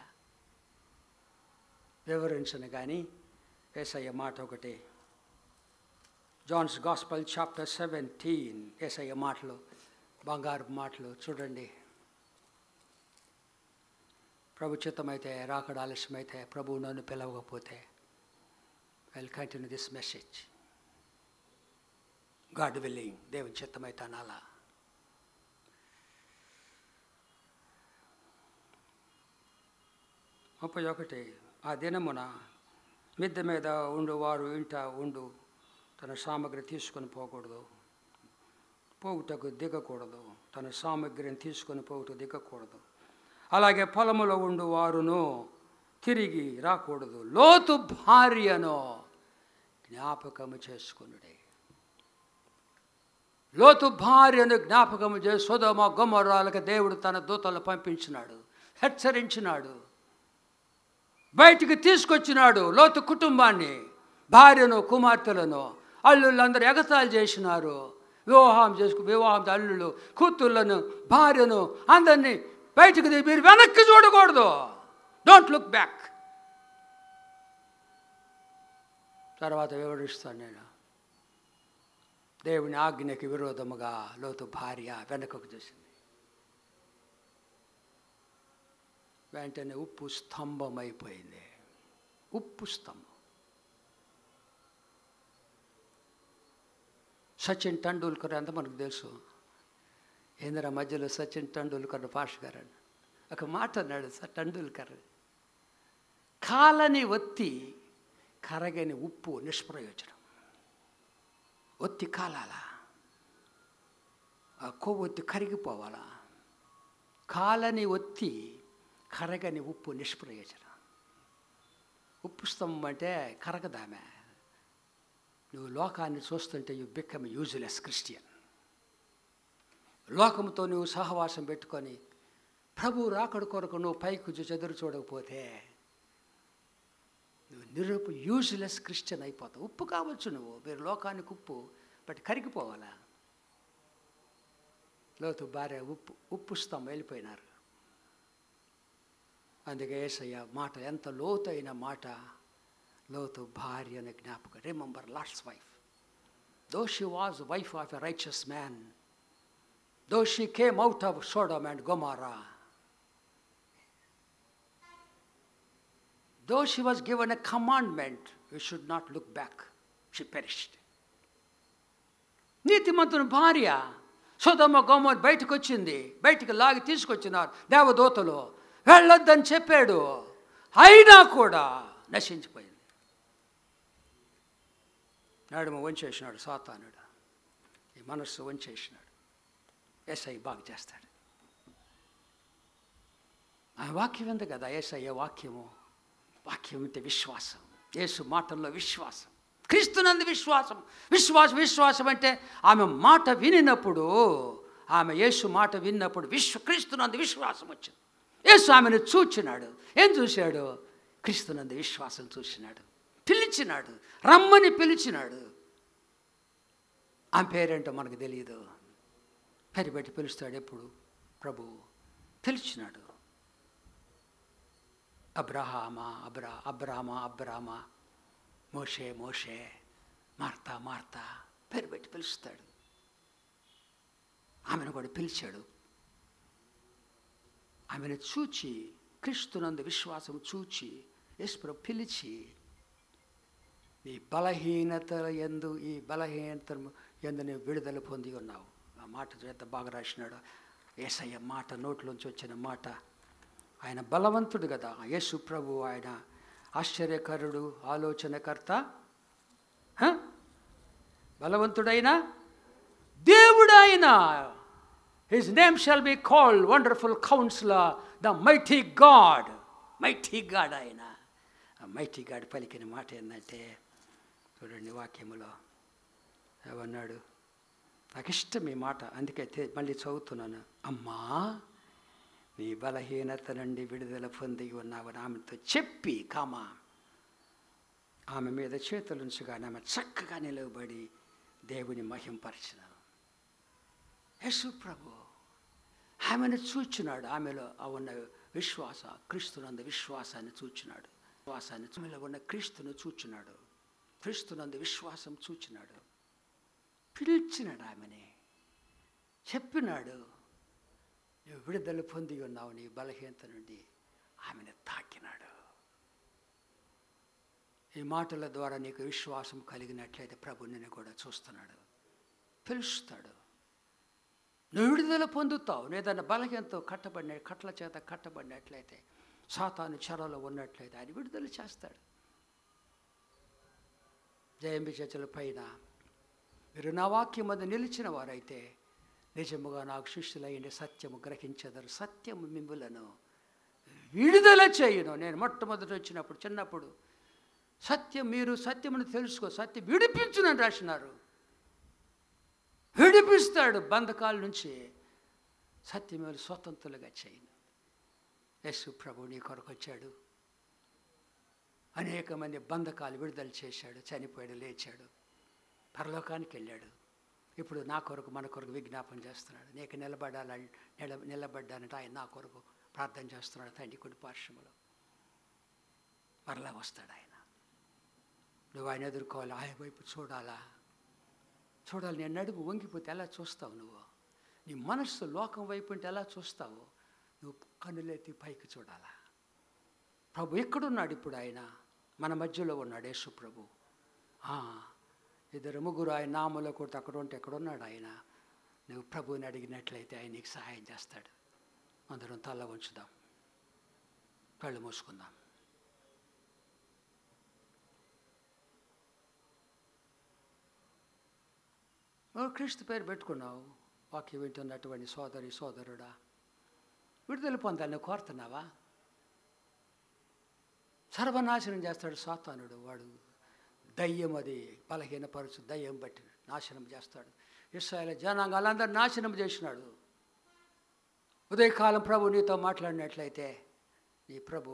వివరించును కానీ ఏసయ్య మాట ఒకటే John's gospel chapter seventeen Yesayya మాటలు బంగారు మాటలు చూడండి ప్రభుచితమైతే రాకడ ఆలస్యమైతే ప్రభువు నన్ను పిలవకపోతే will continue this message God willing దేవుని చిత్తమైతే అనాలా ముప్పై ఒకటి ఆ దినమున మిద్దె మీద ఉండు వారు ఇంట ఉండు తన సామగ్రి తీసుకొని పోకూడదు పోగుటకు దిగకూడదు తన సామగ్రిని తీసుకొని పోగుట దిగకూడదు అలాగే పొలములో ఉండు వారును తిరిగి రాకూడదు లోతు భార్యను జ్ఞాపకము చేసుకునుడే లోతు భార్యను జ్ఞాపకము చేసి సోదమ గుమ్మరాలకు దేవుడు తన దూతలు పంపించినాడు హెచ్చరించినాడు బయటికి తీసుకొచ్చినాడు లోతు కుటుంబాన్ని భార్యను కుమార్తెలను అల్లుళ్ళు అందరు ఎగతాలు చేసినారు వివాహం చేసుకు వివాహం అల్లుళ్ళు కూతుళ్ళను భార్యను అందరినీ బయటికి మీరు వెనక్కి చూడకూడదు డోంట్ లుక్ బ్యాక్ తర్వాత వివరిస్తాను నేను దేవుని ఆజ్ఞకి విరోధముగా లోతు భార్య వెనకకు చూసింది వెంటనే ఉప్పు స్తంభం అయిపోయింది ఉప్పు స్తంభం సచిన్ టెండూల్కర్ అంత మనకు తెలుసు ఇంద్ర మధ్యలో సచిన్ టెండూల్కర్ పాష్ గారని అని ఒక మాట అన్నాడు సార్ టెండూల్కర్ కాలని ఒత్తి కరగని ఉప్పు నిష్ప్రయోజనం ఒత్తి కాలాలా ఆ కొవ్వొత్తి కరిగిపోవాలా కాలని ఒత్తి కరగని ఉప్పు నిష్ప్రయోజనం ఉప్పు స్తంభం అంటే కరగదామే నువ్వు లోకాన్ని చూస్తుంటే యు బికమ్ యూజ్లెస్ క్రిస్టియన్ లోకంతో నువ్వు సహవాసం పెట్టుకొని ప్రభు రాకడు కొరకు నువ్వు పైకి చెదురు చూడకపోతే నువ్వు నిరూప యూజ్లెస్ క్రిస్టియన్ అయిపోతావు ఉప్పు కావచ్చు నువ్వు మీరు లోకానికి ఉప్పు బట్ కరిగిపోవాలా లోతు భార్య ఉప్పు ఉప్పు స్తంభం వెళ్ళిపోయినారు అందుకే ఏసయ్య మాట ఎంత లోతైన మాట లోతు భార్య అనే జ్ఞాపకం remember Lot's wife tho she was wife of a righteous man tho she came out of Sodom and Gomorrah tho she was given a commandment you should not look back she perished నీతిమంతుని భార్య సోదమ్మ గోమ బయటకు వచ్చింది బయటికి లాగి తీసుకొచ్చినారు దేవదూతలు వెళ్ళొద్దని చెప్పాడు అయినా కూడా నశించిపోయింది నాడు వంచేసినాడు సాతానుడు ఈ మనస్సు వంచేసినాడు ఎస్ఐ బాగు చేస్తాడు ఆ వాక్యం ఉంది కదా ఏసయ్య వాక్యము వాక్యం అంటే విశ్వాసం యేసు మాటల్లో విశ్వాసం క్రీస్తునందు విశ్వాసం విశ్వాసం విశ్వాసం అంటే ఆమె మాట వినినప్పుడు ఆమె యేసు మాట విన్నప్పుడు విశ్వ క్రీస్తునందు విశ్వాసం వచ్చింది స్వామిని చూచినాడు ఏం చూశాడు క్రీస్తునందు విశ్వాసం చూసినాడు పిలిచినాడు రమ్మని పిలిచినాడు ఆమె పేరేంటో మనకు తెలియదు పేరు పెట్టి పిలుస్తాడు ఎప్పుడు ప్రభు పిలిచినాడు అబ్రహామ అబ్రా అబ్రామ అబ్రామ మోషే మోషే మార్తా మార్తా పేరు పెట్టి పిలుస్తాడు ఆమెను కూడా పిలిచాడు ఆమెను చూచి క్రీస్తునందు విశ్వాసం చూచి యశ్వరు పిలిచి నీ బలహీనత ఎందు ఈ బలహీనత ఎందు నువ్వు విడుదల పొంది ఉన్నావు ఆ మాట చేత బాగా రాసినాడు ఏసయ్య మాట నోట్లోంచి వచ్చిన మాట ఆయన బలవంతుడు కదా యేసు ప్రభు ఆయన ఆశ్చర్యకరుడు ఆలోచనకర్త బలవంతుడైనా దేవుడైనా His name shall be called Wonderful Counselor, the Mighty God. Mighty God ఆయన మైటీ గాడ్ పలికిన మాట ఏంటంటే చూడండి వాక్యములో ఏమన్నాడు నాకు ఇష్టం ఈ మాట అందుకే మళ్ళీ చదువుతున్నాను అమ్మా నీ బలహీనత నుండి విడుదల పొంది ఉన్నావని ఆమెతో చెప్పి కామ ఆమె మీద చేతులుంచగానే ఆమె చక్కగా నిలవబడి దేవుని మహింపరచిన యేసు ప్రభు ఆమెను చూచినాడు ఆమెలో ఉన్న విశ్వాస క్రీస్తునందు విశ్వాసాన్ని చూచినాడు విశ్వాసాన్ని ఆమెలో ఉన్న క్రీస్తును చూచినాడు క్రీస్తునందు విశ్వాసం చూచినాడు పిలిచినాడు ఆమెని చెప్పినాడు నువ్వు విడుదల పొంది ఉన్నావు నీ బలహీనత నుండి ఆమెను తాకినాడు ఈ మాటల ద్వారా నీకు విశ్వాసం కలిగినట్లయితే ప్రభు నిన్ను కూడా చూస్తున్నాడు పిలుస్తాడు నువ్వు విడుదల పొందుతావు ఏదైనా బలహీనతో కట్టబడిన కట్ల చేత కట్టబడినట్లయితే సాతాను చెరలో ఉన్నట్లయితే ఆయన విడుదల చేస్తాడు జయంబి చర్చల పైన మీరు నా వాక్యం మీద నిలిచిన వారైతే నిజముగా నాకు శిష్యులయ్యండి సత్యము గ్రహించదరు సత్యము మిమ్ములను విడుదల చేయను నేను మొట్టమొదటి వచ్చినప్పుడు చిన్నప్పుడు సత్యం మీరు సత్యమును తెలుసుకో సత్యం విడిపించునని రాసినారు విడిపిస్తాడు బంధకాల నుంచి సత్యమేలు స్వతంత్రులుగా చేయను యశు ప్రభు నీ కొరకు వచ్చాడు అనేక మంది బంధకాలు విడుదల చేశాడు చనిపోయాడు లేచాడు పరలోకానికి వెళ్ళాడు ఇప్పుడు నా కొరకు మన కొరకు విజ్ఞాపన చేస్తున్నాడు నీకు నిలబడాలని నిల నిలబడ్డానంటే ఆయన నా కొరకు ప్రార్థన చేస్తున్నాడు తండ్రి కొన్ని పార్శ్వములు మరలా వస్తాడు ఆయన నువ్వు ఆయన ఎదుర్కోవాలి ఆయన వైపు చూడాలా చూడాలి నేను నడుము వంగిపోతే ఎలా చూస్తావు నువ్వు నీ మనస్సు లోకం వైపు ఉంటే ఎలా చూస్తావు నువ్వు కన్నులెత్తి పైకి చూడాలా ప్రభు ఎక్కడున్నాడు ఇప్పుడు ఆయన మన మధ్యలో ఉన్నాడు యేసు ప్రభు ఇద్దరు ముగ్గురు ఆయన నామలో కొడితే అక్కడ ఉంటే ఎక్కడున్నాడు ఆయన నువ్వు ప్రభువుని అడిగినట్లయితే ఆయన నీకు సహాయం చేస్తాడు అందరం తల్ల ఉంచుదాం కళ్ళు మూసుకుందాం క్రీస్తు పేరు పెట్టుకున్నావు వాక్యం వింటున్నటువంటి సోదరి సోదరుడా విడుదల పొందాలని కోరుతున్నావా సర్వనాశనం చేస్తాడు సాతానుడు వాడు దయ్యం అది బలహీనపరచు దయ్యం బట్టి నాశనం చేస్తాడు ఇస్రాయల జనాంగాలందరూ నాశనం చేసినాడు ఉదయకాలం ప్రభు నీతో మాట్లాడినట్లయితే ఈ ప్రభు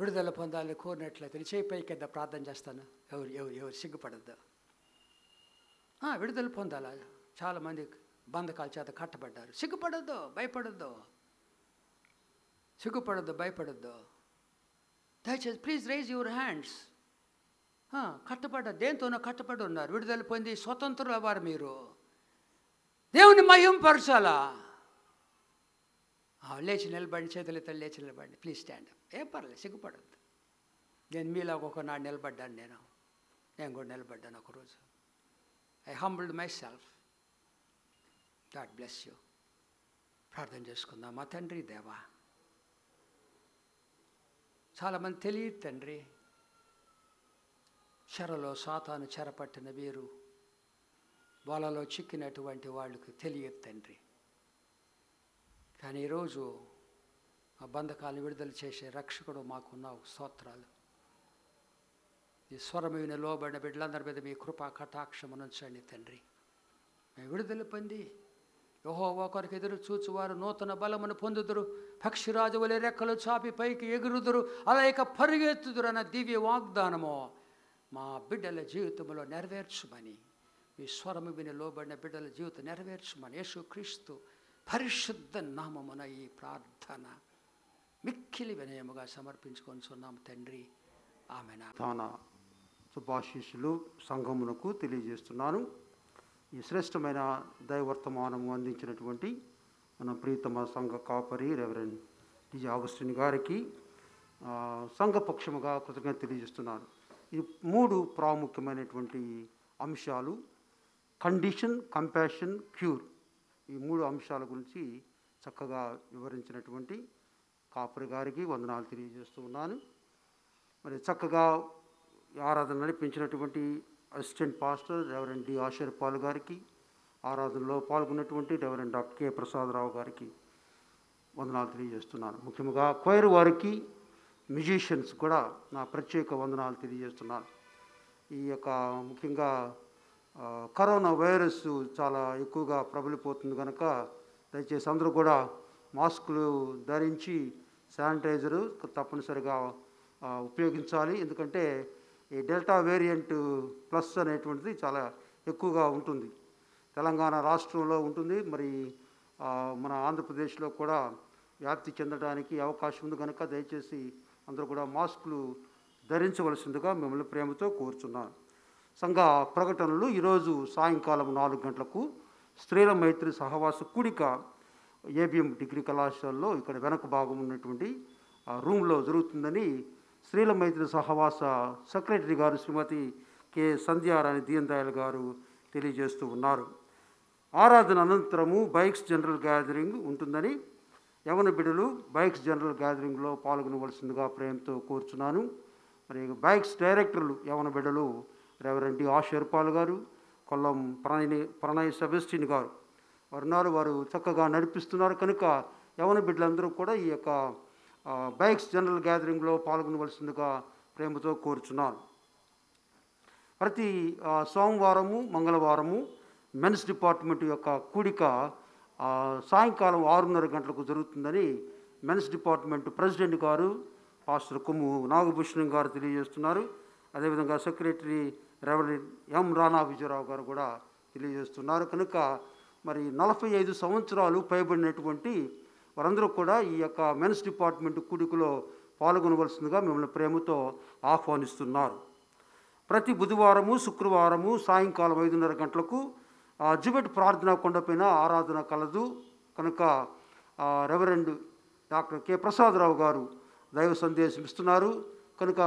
విడుదల పొందాలని కోరినట్లయితే నీ చేయి పైకి కింద ప్రార్థన చేస్తాను ఎవరు ఎవరు ఎవరు సిగ్గుపడద్దు విడుదల పొందాలి చాలామంది బంధకాల చేత కట్టబడ్డారు సిగ్గుపడద్దు భయపడద్దు సిగ్గుపడద్దు భయపడద్దు దయచేసి ప్లీజ్ రైజ్ యువర్ హ్యాండ్స్ కట్టబడ్డ దేంతోనో కట్టబడి ఉన్నారు విడుదల పొంది స్వతంత్రులు వారు మీరు దేవుని పరచాలా లేచి నిలబడి చేతులతో లేచి నిలబడి ప్లీజ్ స్టాండ్ ఏం పర్లేదు సిగ్గుపడద్దు నేను మీలాగా ఒకనాడు నిలబడ్డాను నేను నేను కూడా నిలబడ్డాను ఒకరోజు I humbled myself God bless you ప్రార్థన చేసుకుందాం మా తండ్రి దేవా చాలామంది తెలియదు తండ్రి చెరలో సాతాను చెరపట్టిన వీరు వలలో చిక్కినటువంటి వాళ్ళకి తెలియదు తండ్రి కానీ ఈరోజు ఆ బంధకాలను విడుదల చేసే రక్షకుడు మాకున్నావు స్తోత్రాలు ఈ స్వరమైన లోబడిన బిడ్డలందరి మీద మీ కృపా కటాక్షమునుంచండి తండ్రి మేము విడుదల పొంది యహో ఒకరికి ఎదురు చూచువారు నూతన బలమును పొందుదురు పక్షిరాజు వలె రెక్కలు చాపి పైకి ఎగురుదురు అలా ఇక పరుగెత్తుదురు అన్న దివ్య వాగ్దానము మా బిడ్డల జీవితంలో నెరవేర్చుమని మీ స్వరము విని లోబడిన బిడ్డల జీవితం నెరవేర్చుమని యేసుక్రీస్తు పరిశుద్ధ నామమున ఈ ప్రార్థన మిక్కిలి వినయముగా సమర్పించుకొని చున్నాము తండ్రి ఆమె శుభాశీస్సులు సంఘమునకు తెలియజేస్తున్నాను ఈ శ్రేష్టమైన దైవర్తమానము అందించినటువంటి మన ప్రీతమ సంఘ కాపరి రెవరెన్ డిజి ఆగస్టిన్ గారికి సంఘపక్షముగా కృతజ్ఞత తెలియజేస్తున్నాను ఈ మూడు ప్రాముఖ్యమైనటువంటి అంశాలు కండిషన్ కంపాషన్ క్యూర్ ఈ మూడు అంశాల గురించి చక్కగా వివరించినటువంటి కాపరి గారికి వందనాలు తెలియజేస్తూ ఉన్నాను మరి చక్కగా ఆరాధన నడిపించినటువంటి assistant pastor reverend D Asher Paul గారికి ఆరాధనలో పాల్గొన్నటువంటి రెవరెండ్ డాక్టర్ కె ప్రసాదరావు గారికి వందనాలు తెలియజేస్తున్నాను ముఖ్యంగా క్వైర్ వారికి మ్యూజిషియన్స్ కూడా నా ప్రత్యేక వందనాలు తెలియజేస్తున్నాను ఈ యొక్క ముఖ్యంగా కరోనా వైరస్ చాలా ఎక్కువగా ప్రబలిపోతుంది కనుక దయచేసి అందరూ కూడా మాస్కులు ధరించి శానిటైజరు తప్పనిసరిగా ఉపయోగించాలి ఎందుకంటే ఈ డెల్టా వేరియంట్ ప్లస్ అనేటువంటిది చాలా ఎక్కువగా ఉంటుంది తెలంగాణ రాష్ట్రంలో ఉంటుంది మరి మన ఆంధ్రప్రదేశ్లో కూడా వ్యాప్తి చెందడానికి అవకాశం ఉంది కనుక దయచేసి అందరూ కూడా మాస్కులు ధరించవలసిందిగా మిమ్మల్ని ప్రేమతో కోరుచున్నాను సంఘ ప్రకటనలు ఈరోజు సాయంకాలం నాలుగు గంటలకు స్త్రీల మైత్రి సహవాస కూడిక ఏబిఎం డిగ్రీ కళాశాలలో ఇక్కడ వెనక భాగం ఉన్నటువంటి రూమ్లో జరుగుతుందని స్త్రీల మైత్రి సహవాస సెక్రటరీ గారు శ్రీమతి కె సంధ్యారాణి దీన్ దయాల్ గారు తెలియజేస్తూ ఉన్నారు ఆరాధన అనంతరము బైక్స్ జనరల్ గ్యాదరింగ్ ఉంటుందని యవన బిడ్డలు బైక్స్ జనరల్ గ్యాదరింగ్లో పాల్గొనవలసిందిగా ప్రేమతో కోరుచున్నాను మరి బైక్స్ డైరెక్టర్లు యవన బిడ్డలు డి ఆ పాల్ గారు కొల్లం ప్రణయ ప్రణయ్ సెబెస్టిన్ గారు వారు ఉన్నారు వారు చక్కగా నడిపిస్తున్నారు కనుక యవన బిడ్డలందరూ కూడా ఈ యొక్క బైక్స్ జనరల్ గ్యాదరింగ్లో పాల్గొనవలసిందిగా ప్రేమతో కోరుచున్నాను ప్రతి సోమవారము మంగళవారము మెన్స్ డిపార్ట్మెంట్ యొక్క కూడిక సాయంకాలం ఆరున్నర గంటలకు జరుగుతుందని మెన్స్ డిపార్ట్మెంట్ ప్రెసిడెంట్ గారు పాస్టర్ కొమ్ము నాగభూషణం గారు తెలియజేస్తున్నారు అదేవిధంగా secretary revenue M Rana Vijayarao గారు కూడా తెలియజేస్తున్నారు కనుక మరి నలభై ఐదు సంవత్సరాలు పైబడినటువంటి వారందరూ కూడా ఈ యొక్క మెన్స్ డిపార్ట్మెంట్ కుడుకులో పాల్గొనవలసిందిగా మిమ్మల్ని ప్రేమతో ఆహ్వానిస్తున్నారు ప్రతి బుధవారము శుక్రవారము సాయంకాలం ఐదున్నర గంటలకు జుబెట్ ప్రార్థన కొండపైన ఆరాధన కలదు కనుక రెవరెండ్ డాక్టర్ కె ప్రసాదరావు గారు దైవ సందేశం ఇస్తున్నారు కనుక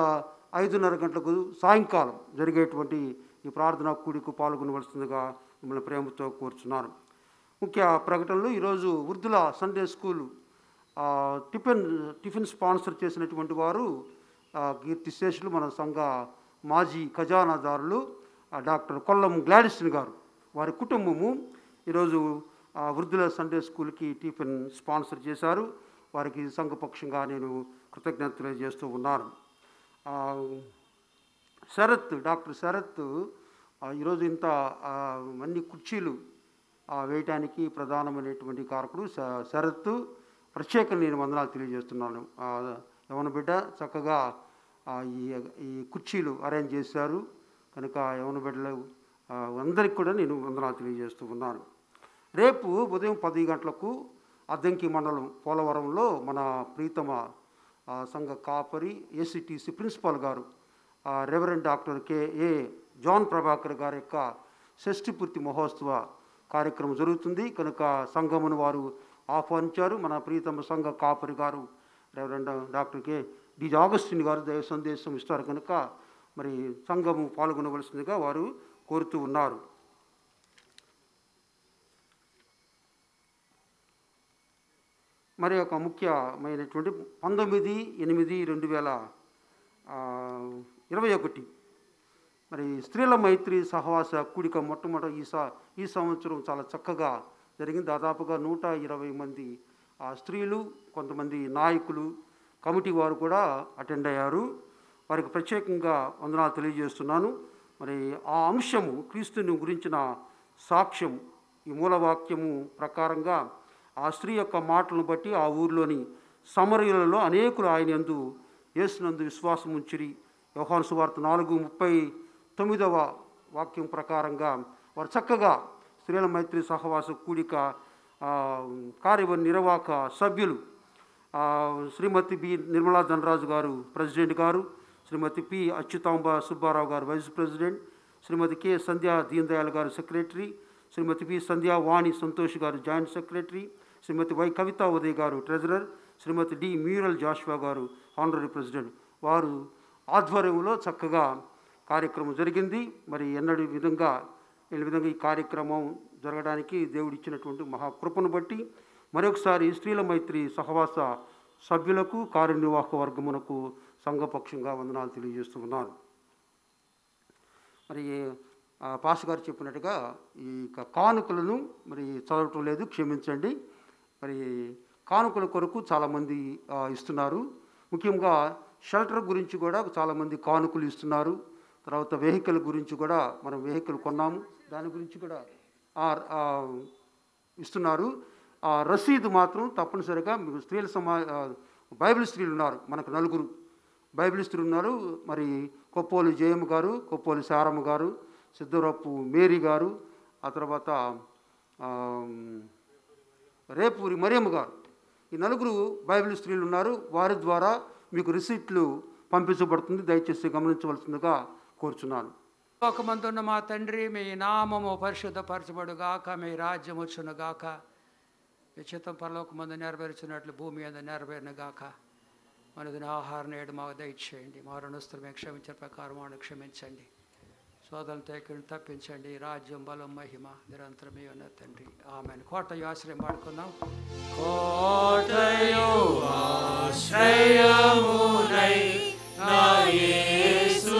ఐదున్నర గంటలకు సాయంకాలం జరిగేటువంటి ఈ ప్రార్థనా కూడికు పాల్గొనవలసిందిగా మిమ్మల్ని ప్రేమతో కోరుచున్నాను ముఖ్య ప్రకటనలు ఈరోజు వృద్ధుల Sunday school tiffin tiffin sponsor చేసినటువంటి వారు కీర్తి శేషులు మన సంఘ మాజీ ఖజానాదారులు డాక్టర్ కొల్లం గ్లాడిసన్ గారు వారి కుటుంబము ఈరోజు వృద్ధుల సండే స్కూల్కి టిఫిన్ స్పాన్సర్ చేశారు వారికి సంఘపక్షంగా నేను కృతజ్ఞతలు చేస్తూ ఉన్నాను శరత్ డాక్టర్ శరత్ ఈరోజు ఇంత అన్ని కుర్చీలు వేయటానికి ప్రధానమైనటువంటి కారకుడు శరత్ ప్రత్యేక నేను వందనాలు తెలియజేస్తున్నాను యమన బిడ్డ చక్కగా ఈ ఈ కుర్చీలు అరేంజ్ చేశారు కనుక యమన బిడ్డలు అందరికి కూడా నేను వందనాలు తెలియజేస్తూ ఉన్నాను రేపు ఉదయం పది గంటలకు అద్దంకి మండలం పోలవరంలో మన ప్రీతమ సంఘ కాపరి ఎస్సిటీసీ ప్రిన్సిపాల్ గారు reverend doctor KA John Prabhakar గారి యొక్క షష్ఠిపూర్తి మహోత్సవ కార్యక్రమం జరుగుతుంది కనుక సంఘమును వారు ఆహ్వానించారు మన ప్రీతమ సంఘ కాపరి గారు reverend doctor K D Augustine గారు దైవ సందేశం ఇస్తారు కనుక మరి సంఘము పాల్గొనవలసిందిగా వారు కోరుతూ ఉన్నారు మరి ఒక ముఖ్యమైనటువంటి పంతొమ్మిది ఎనిమిది రెండు వేల ఇరవై ఒకటి మరి స్త్రీల మైత్రి సహవాస కూడిక మొట్టమొదటి ఈ ఈ సంవత్సరం చాలా చక్కగా జరిగింది దాదాపుగా నూట ఇరవై మంది ఆ స్త్రీలు కొంతమంది నాయకులు కమిటీ వారు కూడా అటెండ్ అయ్యారు వారికి ప్రత్యేకంగా వందనాలు తెలియజేస్తున్నాను మరి ఆ అంశము క్రీస్తుని గురించిన సాక్ష్యం ఈ మూలవాక్యము ప్రకారంగా ఆ స్త్రీ యొక్క మాటలను బట్టి ఆ ఊరిలోని సమరయులలో అనేకులు ఆయన ఎందు యేసునందు విశ్వాసం ఉంచిరి వ్యవహార సువార్త నాలుగు ముప్పై తొమ్మిదవ వాక్యం ప్రకారంగా వారు చక్కగా స్త్రీల మైత్రి సహవాస కూడిక కార్య నిర్వాహక సభ్యులు శ్రీమతి బి నిర్మలా ధనరాజు గారు ప్రెసిడెంట్ గారు శ్రీమతి పి అచ్యుతాంబ సుబ్బారావు గారు vice president Shrimati K Sandhya Deendayal గారు సెక్రటరీ శ్రీమతి పి సంధ్యా వాణి సంతోష్ గారు joint secretary Shrimati Y Kavita Uday గారు treasurer Shrimati D Muriel Joshua గారు ఆనరీ ప్రెసిడెంట్ వారు ఆధ్వర్యంలో చక్కగా కార్యక్రమం జరిగింది మరి ఎన్నడి విధంగా ఈ విధంగా ఈ కార్యక్రమం జరగడానికి ఇచ్చినటువంటి మహాకృపను బట్టి మరొకసారి స్త్రీల మైత్రి సహవాస సభ్యులకు కార్యనిర్వాహక వర్గమునకు సంఘపక్షంగా వందనాలు తెలియజేస్తున్నాను మరి పాస్ గారు చెప్పినట్టుగా ఈ కానుకలను మరి చదవటం లేదు క్షమించండి మరి కానుకల కొరకు చాలామంది ఇస్తున్నారు ముఖ్యంగా షెల్టర్ గురించి కూడా చాలామంది కానుకలు ఇస్తున్నారు తర్వాత వెహికల్ గురించి కూడా మనం వెహికల్ కొన్నాము దాని గురించి కూడా ఇస్తున్నారు ఆ రసీదు మాత్రం తప్పనిసరిగా మీకు స్త్రీల సమా బైబిల్ స్త్రీలు ఉన్నారు మనకు నలుగురు బైబిల్ స్త్రీలు ఉన్నారు మరి కొప్పోలు జయమ్మ గారు కొప్పోలు సారమ్మ గారు సిద్ధరప్పు మేరీ గారు ఆ తర్వాత రేపూరి మరియమ్మ గారు ఈ నలుగురు బైబిల్ స్త్రీలు ఉన్నారు వారి ద్వారా మీకు రిసీట్లు పంపించబడుతుంది దయచేసి గమనించవలసిందిగా కూర్చున్నాను లోకమందున్న మా తండ్రి మీ నామము పరిశుద్ధపరచబడుగాక మీ రాజ్యం వచ్చునుగాక మీ చిత్తం పరలోకమందు నెరవేర్చినట్లు భూమి మీద నెరవేరినగాక దిన ఆహార నేడు మాకు దయచేయండి మా రణస్తులు మేము క్షమించిన ప్రకారం వాళ్ళు క్షమించండి సోదరులు తేకిని తప్పించండి రాజ్యం బలం మహిమ నిరంతరమే ఉన్న తండ్రి ఆమె కోటయు ఆశ్రయం పడుకుందాం కోటయు ఆశ్రయమునై నా యేసు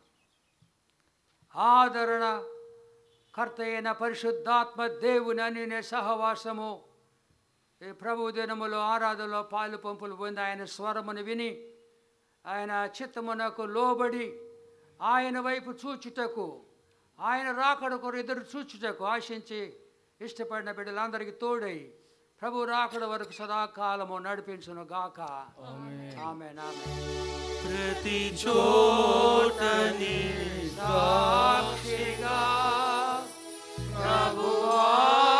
ఆదరణ కర్తయైన పరిశుద్ధాత్మ దేవుని అనినే సహవాసము ఈ ప్రభు దినములో ఆరాధనలో పాలు పంపులు పొంది ఆయన స్వరమును విని ఆయన చిత్తమునకు లోబడి ఆయన వైపు చూచుటకు ఆయన రాకడ కొరకు ఎదురు చూచుటకు ఆశించి ఇష్టపడిన బిడ్డలందరికీ తోడై ప్రభు రాకడ వరకు సదాకాలము నడిపించును గాక ఆమె నామె ప్రతి చోటని సాక్షిగా ప్రభువా